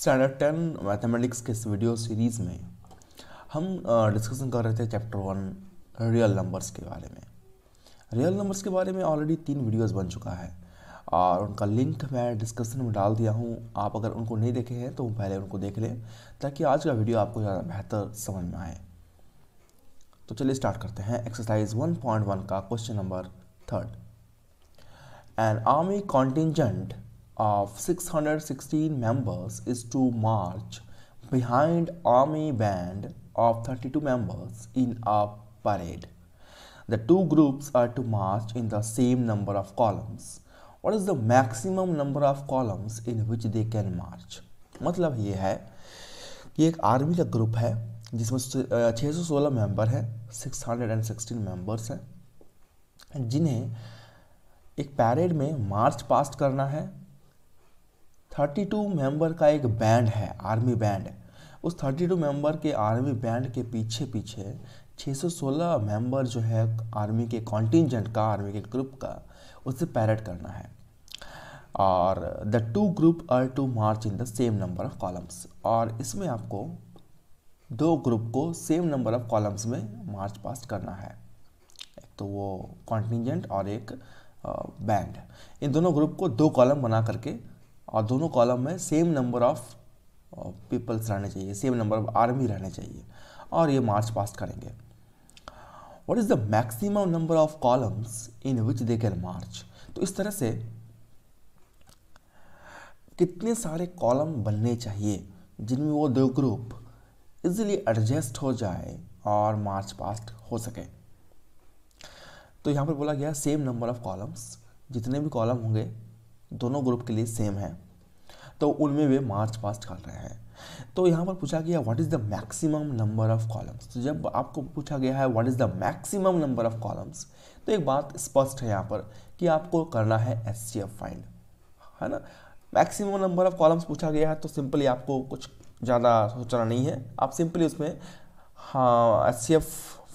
Standard ten mathematics के इस video series में हम डिस्कशन कर रहे थे चैप्टर वन रियल नंबर्स के बारे में रियल नंबर्स के बारे में ऑलरेडी तीन वीडियोस बन चुका है और उनका लिंक मैं डिस्कशन में डाल दिया हूँ आप अगर उनको नहीं देखे हैं तो पहले उनको देख लें ताकि आज का वीडियो आपको ज़्यादा बेहतर समझ में आए तो चलिए स्टार्ट करते हैं एक्सरसाइज 1.1 का question number third an army contingent of 616 members is to march behind army band of 32 members in a parade. The two groups are to march in the same number of columns. What is the maximum number of columns in which they can march? मतलब ये है कि एक army का group है जिसमें 616 सौ सोलह मेम्बर हैं six hundred and sixteen members हैं जिन्हें एक पैरेड में मार्च पास्ट करना है थर्टी टू मेम्बर का एक बैंड है आर्मी बैंड उस थर्टी टू मेम्बर के आर्मी बैंड के पीछे पीछे 616 मेंबर जो है आर्मी के कॉन्टिजेंट का आर्मी के ग्रुप का उससे पैरेड करना है और the two group are to march in the same number of columns और इसमें आपको दो ग्रुप को सेम नंबर ऑफ कॉलम्स में मार्च पास करना है एक तो वो कॉन्टिजेंट और एक बैंड इन दोनों ग्रुप को दो कॉलम बना करके और दोनों कॉलम में सेम नंबर ऑफ पीपल्स रहने चाहिए सेम नंबर ऑफ आर्मी रहने चाहिए और ये मार्च पास करेंगे what is the maximum number of columns in which they can march तो इस तरह से कितने सारे कॉलम बनने चाहिए जिनमें वो दो ग्रुप इजिली एडजस्ट हो जाए और मार्च पास्ट हो सके तो यहाँ पर बोला गया सेम नंबर ऑफ कॉलम्स जितने भी कॉलम होंगे दोनों ग्रुप के लिए सेम है तो उनमें वे मार्च पास्ट कर रहे हैं तो यहाँ पर पूछा गया what is the maximum number of columns तो जब आपको पूछा गया है what is the maximum number of columns तो एक बात स्पष्ट है यहाँ पर कि आपको करना है एस सी एफ फाइंड है ना मैक्सिमम नंबर ऑफ कॉलम्स पूछा गया है तो सिंपली आपको कुछ ज़्यादा सोचना नहीं है आप सिंपली उसमें हाँ एस सी एफ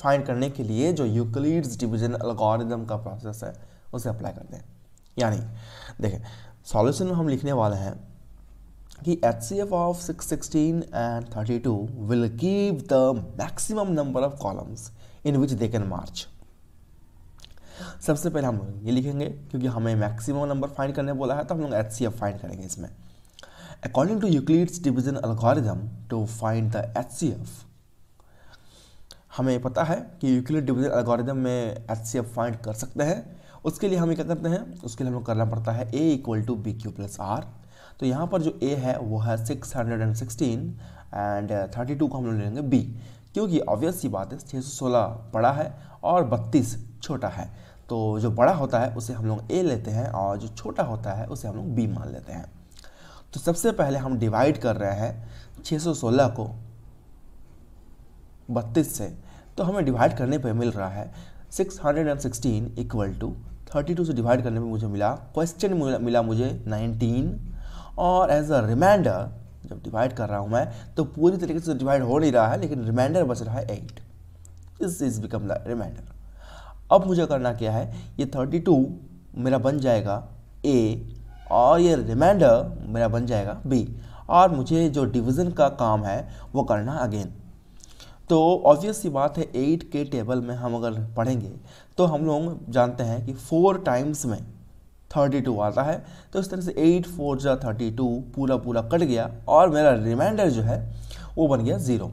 फाइंड करने के लिए जो यूक्लिड्स डिवीजन अलगोरिदम का प्रोसेस है उसे अप्लाई कर दें यानी देखें सॉल्यूशन में हम लिखने वाले हैं कि H C F of six sixteen and thirty two will give the maximum number of columns in which they can march सबसे पहले हम लोग ये लिखेंगे क्योंकि हमें मैक्सिमम नंबर फाइंड करने बोला है तो हम लोग एच सी एफ फाइंड करेंगे इसमें according to Euclid's division algorithm to find the H C F हमें पता है कि यूक्लिड डिविजन अलगोरिदम में एच सी एफ फाइंड कर सकते हैं उसके लिए हमें क्या करते हैं उसके लिए हमें करना पड़ता है a equal to b q plus r तो यहाँ पर जो ए है वो है six hundred and sixteen and thirty two को हम लोग लेंगे बी क्योंकि ऑब्वियस सी बात है छः सौ सोलह बड़ा है और बत्तीस छोटा है तो जो बड़ा होता है उसे हम लोग ए लेते हैं और जो छोटा होता है उसे हम लोग बी मान लेते हैं तो सबसे पहले हम डिवाइड कर रहे हैं सौ सोलह को बत्तीस से तो हमें डिवाइड करने पर मिल रहा है 616 इक्वल टू 32 से डिवाइड करने में मुझे मिला क्वेश्चन मिला, मुझे 19 और एज अ रिमाइंडर जब डिवाइड कर रहा हूँ मैं तो पूरी तरीके से डिवाइड तो हो नहीं रहा है लेकिन रिमाइंडर बच रहा है एट इस इज बिकम द रिमाइंडर अब मुझे करना क्या है ये 32 मेरा बन जाएगा ए और ये रिमाइंडर मेरा बन जाएगा बी और मुझे जो डिवीज़न का काम है वो करना अगेन तो ऑब्वियस सी बात है एट के टेबल में हम अगर पढ़ेंगे तो हम लोग जानते हैं कि फोर टाइम्स में थर्टी टू आता है तो इस तरह से एट फोर जो थर्टी टू पूरा पूरा कट गया और मेरा रिमाइंडर जो है वो बन गया ज़ीरो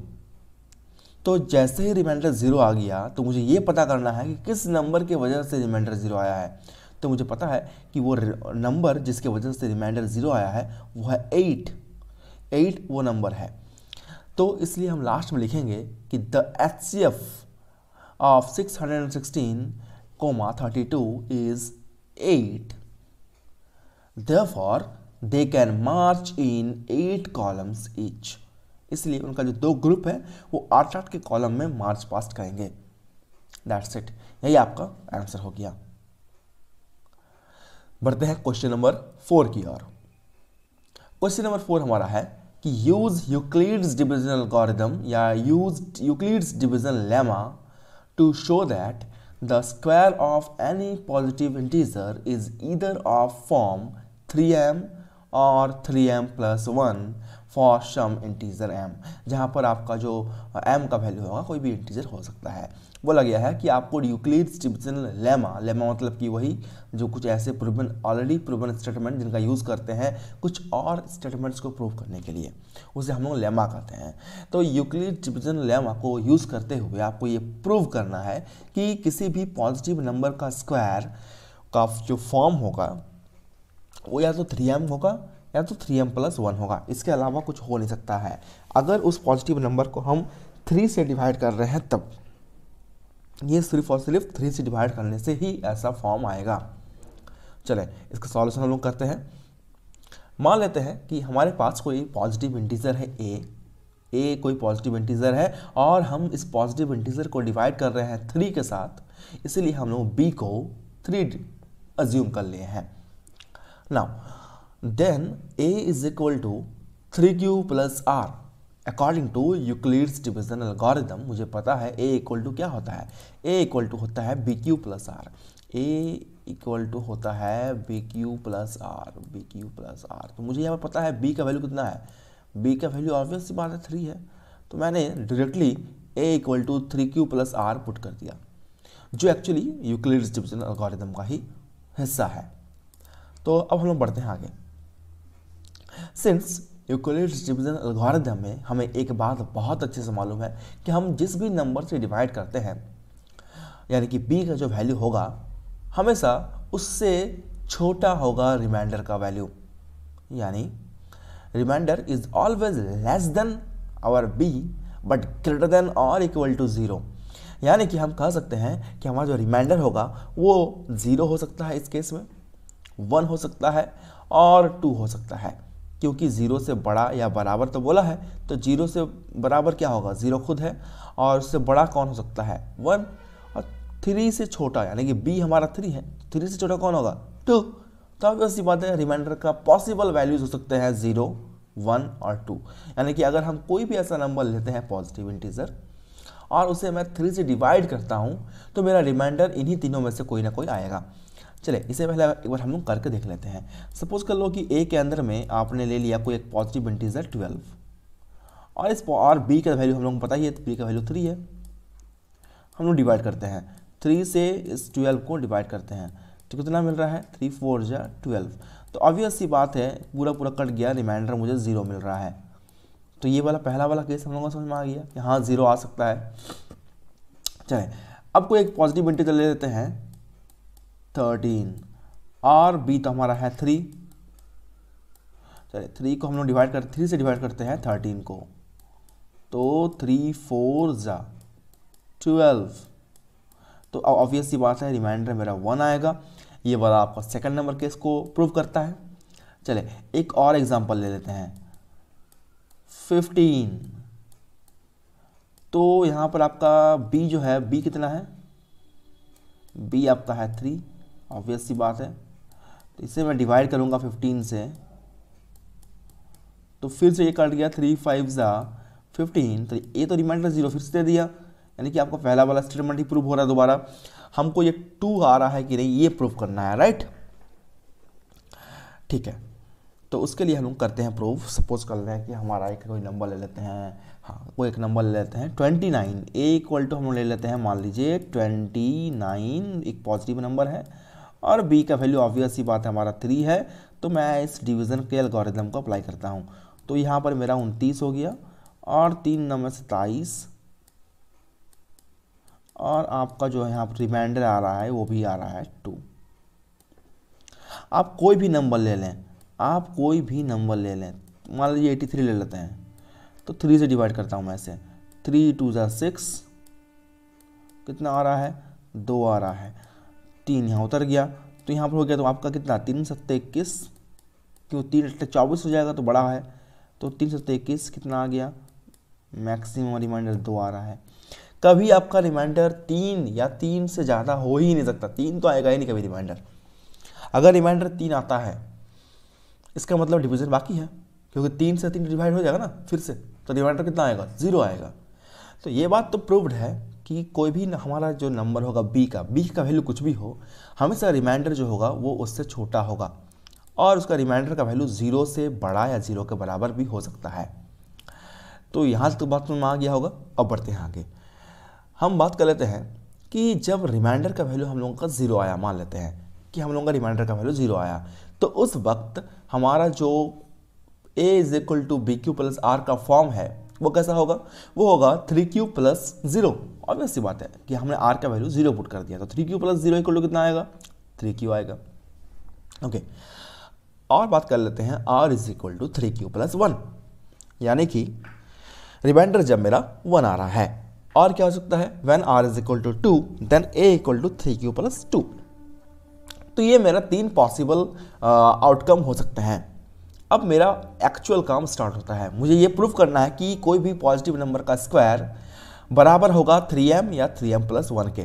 तो जैसे ही रिमाइंडर ज़ीरो आ गया तो मुझे ये पता करना है कि किस नंबर की वजह से रिमाइंडर ज़ीरो आया है तो मुझे पता है कि वो नंबर जिसके वजह से रिमाइंडर ज़ीरो आया है वो है एट एट वो नंबर है तो इसलिए हम लास्ट में लिखेंगे कि the H C F of six hundred and sixteen comma thirty two is eight for they can march in eight columns each इसलिए उनका जो दो ग्रुप है वो आठ आठ के कॉलम में मार्च पास्ट करेंगे दैट्स इट यही आपका आंसर हो गया बढ़ते हैं क्वेश्चन नंबर फोर की ओर क्वेश्चन नंबर फोर हमारा है कि यूज़ यूक्लिड्स डिविजन एल्गोरिदम या use Euclid's division lemma to show that the square of any positive integer is either of form 3m और 3m plus one for some integer m जहाँ पर आपका जो uh, m का value होगा कोई भी इंटीजर हो सकता है बोला गया है कि आपको यूक्लिड डिविजन लेमा लेमा मतलब कि वही जो कुछ ऐसे प्रूवन ऑलरेडी प्रूवन स्टेटमेंट जिनका यूज़ करते हैं कुछ और स्टेटमेंट्स को प्रूव करने के लिए उसे हम लोग लेमा कहते हैं तो यूक्लिड डिविजन लेमा को यूज़ करते हुए आपको ये प्रूव करना है कि किसी भी पॉजिटिव नंबर का स्क्वायर का जो फॉर्म होगा वो या तो थ्री एम होगा या तो थ्री एम प्लस वन होगा इसके अलावा कुछ हो नहीं सकता है अगर उस पॉजिटिव नंबर को हम थ्री से डिवाइड कर रहे हैं तब ये सिर्फ और सिर्फ थ्री से डिवाइड करने से ही ऐसा फॉर्म आएगा चले इसका सॉल्यूशन हम लोग करते हैं मान लेते हैं कि हमारे पास कोई पॉजिटिव इंटीजर है ए ए कोई पॉजिटिव इंटीजर है और हम इस पॉजिटिव इंटीजर को डिवाइड कर रहे हैं थ्री के साथ इसीलिए हम लोग बी को थ्री अज्यूम कर लिए हैं now then a is equal to three q plus r according to Euclid's division algorithm मुझे पता है ए इक्वल टू क्या होता है ए इक्वल टू होता है b q plus r a equal to होता है b q plus r b q plus r तो मुझे यहाँ पर पता है बी का वैल्यू कितना है बी का वैल्यू ऑब्वियस बात है थ्री है तो मैंने directly a equal to three q plus r put कर दिया जो एक्चुअली यूक्लिड्स डिविजन एल्गोरिदम का ही हिस्सा है तो अब हम लोग बढ़ते हैं आगे सिंस यूक्लिड डिवीजन एल्गोरिदम में हमें एक बात बहुत अच्छे से मालूम है कि हम जिस भी नंबर से डिवाइड करते हैं यानी कि बी का जो वैल्यू होगा हमेशा उससे छोटा होगा रिमाइंडर का वैल्यू यानी reminder is always less than our b but greater than और इक्वल टू ज़ीरो यानी कि हम कह सकते हैं कि हमारा जो रिमाइंडर होगा वो ज़ीरो हो सकता है इस केस में वन हो सकता है और टू हो सकता है क्योंकि ज़ीरो से बड़ा या बराबर तो बोला है तो जीरो से बराबर क्या होगा ज़ीरो खुद है और उससे बड़ा कौन हो सकता है वन और थ्री से छोटा यानी कि बी हमारा थ्री है तो थ्री से छोटा कौन होगा टू तो अब ऐसी बात है रिमाइंडर का पॉसिबल वैल्यूज हो सकते हैं ज़ीरो वन और टू यानी कि अगर हम कोई भी ऐसा नंबर लेते हैं पॉजिटिव इंटीजर और उसे मैं थ्री से डिवाइड करता हूँ तो मेरा रिमाइंडर इन्हीं तीनों में से कोई ना कोई आएगा चले इसे पहले एक बार हम लोग करके देख लेते हैं सपोज़ कर लो कि ए के अंदर में आपने ले लिया कोई एक पॉजिटिव इंटीजर ट्वेल्व और इस और बी का वैल्यू हम लोग को पता ही है बी तो का वैल्यू थ्री है हम लोग डिवाइड करते हैं थ्री से इस ट्वेल्व को डिवाइड करते हैं तो कितना मिल रहा है थ्री फोर या ट्वेल्व तो ऑब्वियस सी बात है पूरा पूरा कट गया रिमाइंडर मुझे ज़ीरो मिल रहा है तो ये वाला पहला वाला केस हम लोगों को समझ में आ गया कि हाँ ज़ीरो आ सकता है चले अब कोई एक पॉजिटिव इंटीजर ले लेते हैं थर्टीन आर बी तो हमारा है थ्री चलिए थ्री को हम लोग डिवाइड कर थ्री से डिवाइड करते हैं थर्टीन को तो थ्री फोर ज़ा ट्वेल्व तो अब ऑब्वियस सी बात है रिमाइंडर मेरा वन आएगा ये वाला आपका सेकंड नंबर केस को प्रूव करता है चले एक और एग्जांपल ले लेते हैं फिफ्टीन तो यहाँ पर आपका बी जो है बी कितना है बी आपका है थ्री ऑब्वियस सी बात है तो इसे मैं डिवाइड करूँगा फिफ्टीन से तो फिर से ये कट गया थ्री फाइव ज़ा फिफ्टीन तो ये तो रिमाइंडर जीरो फिर से दे दिया यानी कि आपका पहला वाला स्टेटमेंट ही प्रूव हो रहा है दोबारा हमको ये टू आ रहा है कि नहीं ये प्रूव करना है राइट ठीक है तो उसके लिए हम लोग करते हैं प्रूफ सपोज कर लें कि हमारा एक कोई नंबर ले लेते हैं हाँ कोई एक नंबर ले लेते हैं twenty nine a equal to हम ले लेते हैं मान लीजिए ट्वेंटी नाइन एक पॉजिटिव नंबर है और बी का वैल्यू ऑब्वियस ही बात हमारा थ्री है तो मैं इस डिवीज़न के एल्गोरिदम को अप्लाई करता हूँ तो यहाँ पर मेरा उनतीस हो गया और तीन नंबर सत्ताईस और आपका जो यहाँ पर रिमाइंडर आ रहा है वो भी आ रहा है टू आप कोई भी नंबर ले लें आप कोई भी नंबर ले लें मान लीजिए एटी थ्री ले लेते हैं तो थ्री से डिवाइड करता हूँ मैं इसे थ्री टू ज़ा सिक्स कितना आ रहा है दो आ रहा है तीन यहाँ उतर गया तो यहाँ पर हो गया तो आपका कितना तीन सत्तर इक्कीस क्यों तीन अट्ठे चौबीस हो जाएगा तो बड़ा है तो तीन सत्तर इक्कीस कितना आ गया मैक्सिमम रिमाइंडर दो आ रहा है कभी आपका रिमाइंडर तीन या तीन से ज़्यादा हो ही नहीं सकता तीन तो आएगा ही नहीं कभी रिमाइंडर अगर रिमाइंडर तीन आता है इसका मतलब डिवीज़न बाकी है क्योंकि तीन से तीन डिवाइड हो जाएगा ना फिर से तो रिमाइंडर कितना आएगा ज़ीरो आएगा तो ये बात तो प्रूवड है कि कोई भी हमारा जो नंबर होगा बी का बी का वैल्यू कुछ भी हो हमेशा रिमाइंडर जो होगा वो उससे छोटा होगा और उसका रिमाइंडर का वैल्यू ज़ीरो से बड़ा या ज़ीरो के बराबर भी हो सकता है तो यहाँ से तो बात में आ गया होगा अब बढ़ते हैं आगे हम बात कर लेते हैं कि जब रिमाइंडर का वैल्यू हम लोगों का ज़ीरो आया मान लेते हैं कि हम लोगों का रिमाइंडर का वैल्यू ज़ीरो आया तो उस वक्त हमारा जो a is equal to b q plus r का फॉर्म है वो कैसा होगा वो होगा three q plus zero obvious बात है कि हमने आर का वैल्यू जीरो पुट कर दिया तो three q plus zero equal to कितना आएगा थ्री क्यू आएगा ओके okay. और बात कर लेते हैं r is equal to three q plus one यानी कि रिमाइंडर जब मेरा वन आ रहा है और क्या हो सकता है when r is equal to two then a equal to three q plus two तो ये मेरा तीन पॉसिबल आउटकम uh, हो सकते हैं अब मेरा एक्चुअल काम स्टार्ट होता है मुझे ये प्रूव करना है कि कोई भी पॉजिटिव नंबर का स्क्वायर बराबर होगा थ्री एम या थ्री एम प्लस वन के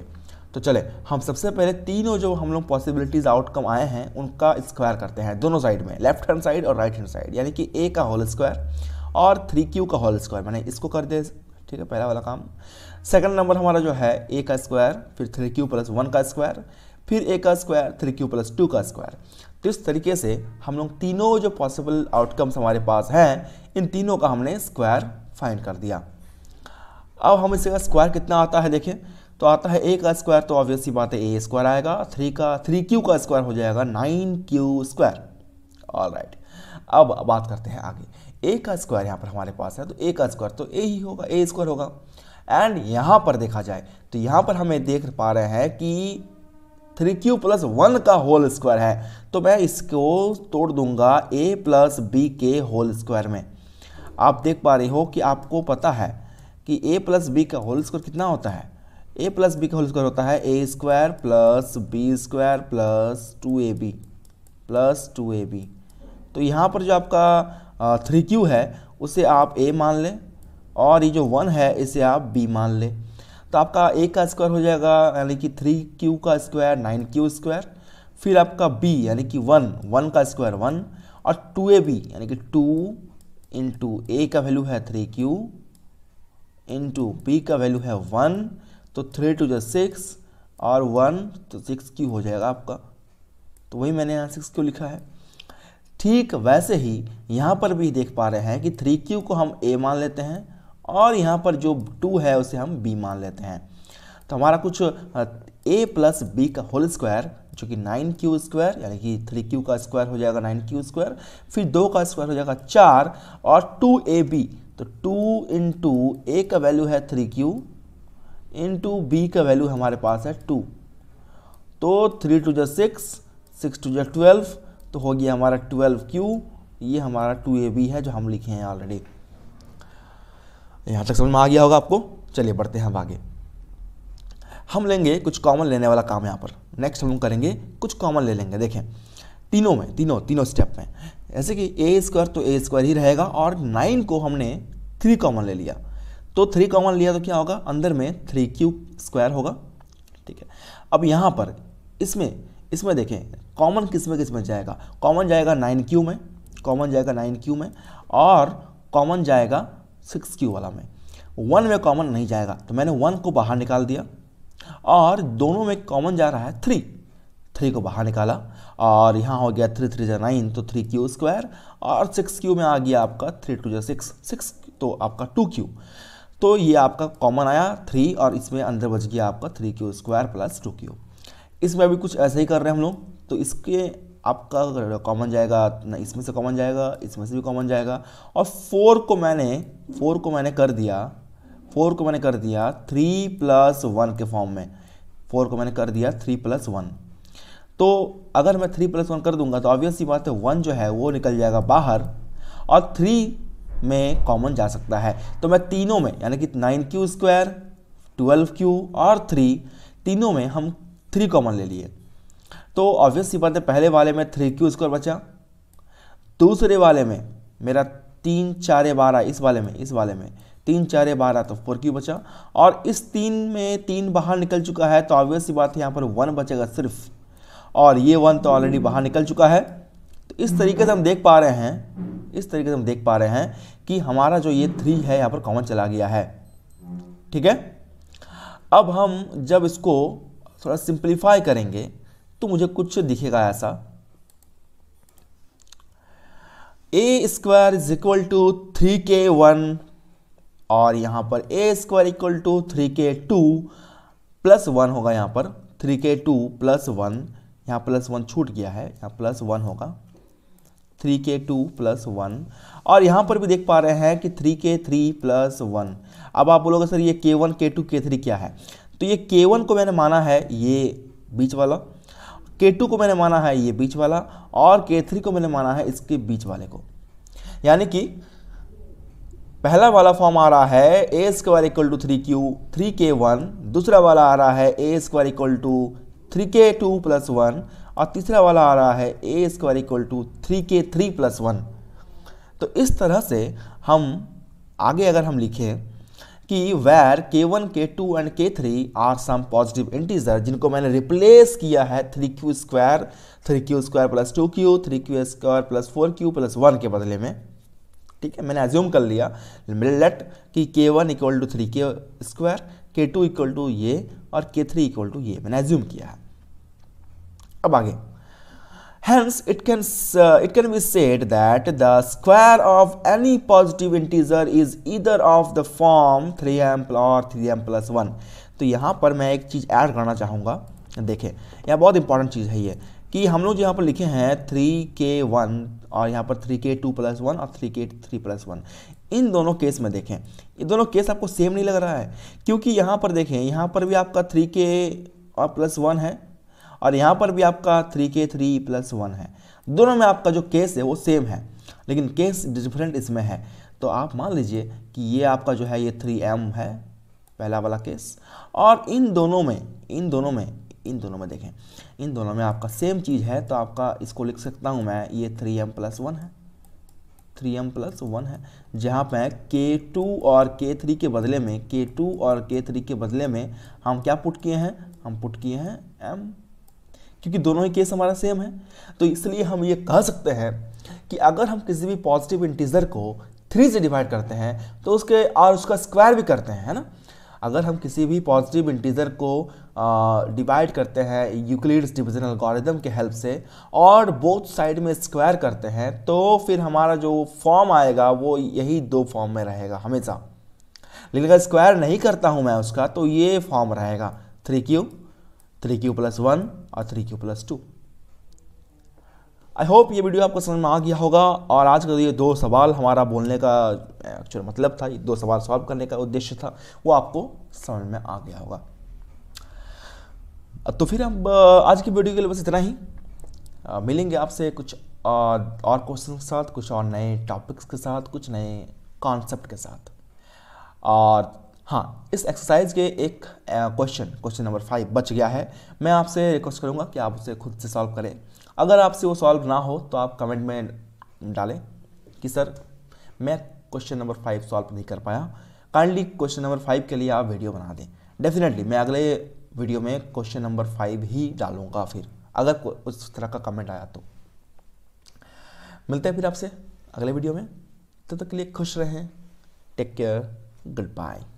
तो चले हम सबसे पहले तीनों जो हम लोग पॉसिबिलिटीज़ आउटकम आए हैं उनका स्क्वायर करते हैं दोनों साइड में लेफ्ट हैंड साइड और राइट हैंड साइड यानी कि ए का होल स्क्वायर और थ्री क्यू का होल स्क्वायर मैंने इसको कर दे ठीक है पहला वाला काम सेकंड नंबर हमारा जो है ए का स्क्वायर फिर थ्री क्यू प्लस वन का स्क्वायर फिर ए का square three q plus two का स्क्वायर तो इस तरीके से हम लोग तीनों जो पॉसिबल आउटकम्स हमारे पास हैं इन तीनों का हमने स्क्वायर फाइंड कर दिया अब हम इसे स्क्वायर कितना आता है देखें तो आता है ए का स्क्वायर तो ऑब्वियस बात है ए स्क्वायर आएगा थ्री का थ्री क्यू का स्क्वायर हो जाएगा nine q square all right अब बात करते हैं आगे ए का स्क्वायर यहाँ पर हमारे पास है तो ए का स्क्वायर तो ए ही होगा ए स्क्वायर होगा एंड यहाँ पर देखा जाए तो यहाँ पर हमें देख पा रहे हैं कि थ्री क्यू प्लस वन का होल स्क्वायर है तो मैं इसको तोड़ दूंगा ए प्लस बी के होल स्क्वायर में आप देख पा रहे हो कि आपको पता है कि ए प्लस बी का होल स्क्वायर कितना होता है ए प्लस बी का होल स्क्वायर होता है a square plus b square plus two a b plus two a b तो यहाँ पर जो आपका थ्री क्यू है उसे आप ए मान लें और ये जो वन है इसे आप बी मान लें तो आपका ए का स्क्वायर हो जाएगा यानी कि थ्री क्यू का स्क्वायर नाइन क्यू स्क्वायर फिर आपका बी यानी कि वन वन का स्क्वायर वन और टू ए बी यानी कि टू इंटू ए का वैल्यू है थ्री क्यू इंटू बी का वैल्यू है वन तो थ्री टू जो सिक्स और वन तो सिक्स क्यू हो जाएगा आपका तो वही मैंने यहाँ सिक्स क्यू लिखा है ठीक वैसे ही यहाँ पर भी देख पा रहे हैं कि थ्री क्यू को हम ए मान लेते हैं और यहाँ पर जो टू है उसे हम बी मान लेते हैं तो हमारा कुछ ए प्लस बी का होल स्क्वायर जो कि नाइन क्यू स्क्वायर यानी कि थ्री क्यू का स्क्वायर हो जाएगा नाइन क्यू स्क्वायर फिर दो का स्क्वायर हो जाएगा चार और टू ए बी तो टू इन टू ए का वैल्यू है three q into b का वैल्यू हमारे पास है टू तो थ्री टू जो सिक्स सिक्स टू जो ट्वेल्व तो हो गया हमारा ट्वेल्व क्यू ये हमारा टू ए बी है जो हम लिखे हैं ऑलरेडी यहाँ तक समझ में आ गया होगा आपको चलिए बढ़ते हैं हम आगे हम लेंगे कुछ कॉमन लेने वाला काम यहाँ पर नेक्स्ट हम करेंगे कुछ कॉमन ले लेंगे देखें तीनों में तीनों तीनों स्टेप में जैसे कि ए स्क्वायर तो ए स्क्वायर ही रहेगा और नाइन को हमने थ्री कॉमन ले लिया तो थ्री कॉमन लिया तो क्या होगा अंदर में थ्री क्यूब स्क्वायर होगा ठीक है अब यहाँ पर इसमें इसमें देखें कॉमन किस में किस में जाएगा कॉमन जाएगा नाइन क्यू में कॉमन जाएगा नाइन क्यू में और कॉमन जाएगा सिक्स क्यू वाला में वन में कॉमन नहीं जाएगा तो मैंने वन को बाहर निकाल दिया और दोनों में कॉमन जा रहा है थ्री थ्री को बाहर निकाला और यहाँ हो गया थ्री थ्री जै नाइन तो थ्री क्यू स्क्वायर और सिक्स क्यू में आ गया आपका थ्री टू जो सिक्स सिक्स तो आपका टू क्यू तो ये आपका कॉमन आया थ्री और इसमें अंदर बच गया आपका three q square plus two q इसमें अभी कुछ ऐसे ही कर रहे हैं हम लोग तो इसके आपका कॉमन जाएगा इसमें से कॉमन जाएगा इसमें से भी कॉमन जाएगा और फोर को मैंने फोर को मैंने कर दिया फोर को मैंने कर दिया थ्री प्लस वन के फॉर्म में फोर को मैंने कर दिया थ्री प्लस वन तो अगर मैं थ्री प्लस वन कर दूंगा तो ऑब्वियसली बात है वन जो है वो निकल जाएगा बाहर और थ्री में कॉमन जा सकता है तो मैं तीनों में यानी कि nine q square twelve q और थ्री तीनों में हम थ्री कॉमन ले लिए तो ऑब्वियस बात है पहले वाले में थ्री क्यू स्क्वायर बचा दूसरे वाले में मेरा तीन चार बारह इस वाले में इस वाले में तीन चार बारह तो फोर क्यू बचा और इस तीन में तीन बाहर निकल चुका है तो ऑब्वियस सी बात है यहाँ पर वन बचेगा सिर्फ और ये वन तो ऑलरेडी बाहर निकल चुका है तो इस तरीके से हम देख पा रहे हैं इस तरीके से हम देख पा रहे हैं कि हमारा जो ये थ्री है यहाँ पर कॉमन चला गया है ठीक है अब हम जब इसको थोड़ा सिंप्लीफाई करेंगे तो मुझे कुछ दिखेगा ऐसा a square is equal to three k one और यहां पर a square equal to three k two plus one होगा यहां पर three k two plus one यहां प्लस वन छूट गया है यहां प्लस वन होगा three k two plus one और यहां पर भी देख पा रहे हैं कि three k three plus one अब आप बोलोगे सर ये के वन के टू के थ्री क्या है तो ये के वन को मैंने माना है ये बीच वाला के टू को मैंने माना है ये बीच वाला और के थ्री को मैंने माना है इसके बीच वाले को यानी कि पहला वाला फॉर्म आ रहा है a square equal to three q three k one दूसरा वाला आ रहा है a square equal to three k two plus one और तीसरा वाला आ रहा है a square equal to three k three plus one तो इस तरह से हम आगे अगर हम लिखें कि where k one k two and k three are some positive integer जिनको मैंने रिप्लेस किया है three q square three q square plus two q three q square plus four q plus one के बदले में ठीक है मैंने एज्यूम कर लिया लेट कि k one equal to three k square k two equal to ये और के थ्री इक्वल टू ये मैंने एज्यूम किया है अब आगे Hence, it can, uh, it can be said that the square of any positive integer is either of the form 3m और 3m plus 1. तो यहाँ पर मैं एक चीज़ ऐड करना चाहूँगा देखें यह बहुत इंपॉर्टेंट चीज़ है ये कि हम लोग यहाँ पर लिखे हैं थ्री के वन और यहाँ पर three k two plus one और three k three plus one इन दोनों केस में देखें ये दोनों केस आपको सेम नहीं लग रहा है क्योंकि यहाँ पर देखें यहाँ पर भी आपका थ्री के और प्लस वन है और यहाँ पर भी आपका three k three plus one है दोनों में आपका जो केस है वो सेम है लेकिन केस डिफरेंट इसमें है तो आप मान लीजिए कि ये आपका जो है ये थ्री एम है पहला वाला केस और इन दोनों में इन दोनों में इन दोनों में देखें इन दोनों में आपका सेम चीज़ है तो आपका इसको लिख सकता हूँ मैं ये थ्री एम प्लस वन है थ्री एम प्लस वन है जहाँ पर के टू और के थ्री के बदले में के टू और के थ्री के बदले में हम क्या पुट किए हैं हम पुट किए हैं एम क्योंकि दोनों ही केस हमारा सेम है तो इसलिए हम ये कह सकते हैं कि अगर हम किसी भी पॉजिटिव इंटीजर को थ्री से डिवाइड करते हैं तो उसके और उसका स्क्वायर भी करते हैं है ना अगर हम किसी भी पॉजिटिव इंटीजर को डिवाइड करते हैं यूक्लिड्स डिविजन अलगोरिदम के हेल्प से और बोथ साइड में स्क्वायर करते हैं तो फिर हमारा जो फॉर्म आएगा वो यही दो फॉर्म में रहेगा हमेशा लेकिन अगर स्क्वायर नहीं करता हूँ मैं उसका तो ये फॉर्म रहेगा three q three q plus one और three q plus two I hope ये वीडियो आपको समझ में आ गया होगा और आज का ये दो सवाल हमारा बोलने का एक्चुअल मतलब था ये दो सवाल सॉल्व करने का उद्देश्य था वो आपको समझ में आ गया होगा तो फिर हम आज की वीडियो के लिए बस इतना ही मिलेंगे आपसे कुछ और क्वेश्चन के साथ कुछ और नए टॉपिक्स के साथ कुछ नए कॉन्सेप्ट के साथ और हाँ इस एक्सरसाइज के एक क्वेश्चन क्वेश्चन नंबर फाइव बच गया है मैं आपसे रिक्वेस्ट करूँगा कि आप उसे खुद से सॉल्व करें अगर आपसे वो सॉल्व ना हो तो आप कमेंट में डालें कि सर मैं क्वेश्चन नंबर फाइव सॉल्व नहीं कर पाया काइंडली क्वेश्चन नंबर फाइव के लिए आप वीडियो बना दें डेफिनेटली मैं अगले वीडियो में क्वेश्चन नंबर फाइव ही डालूंगा फिर अगर उस तरह का कमेंट आया तो मिलते हैं फिर आपसे अगले वीडियो में तब तो तक के लिए खुश रहें टेक केयर गुड बाय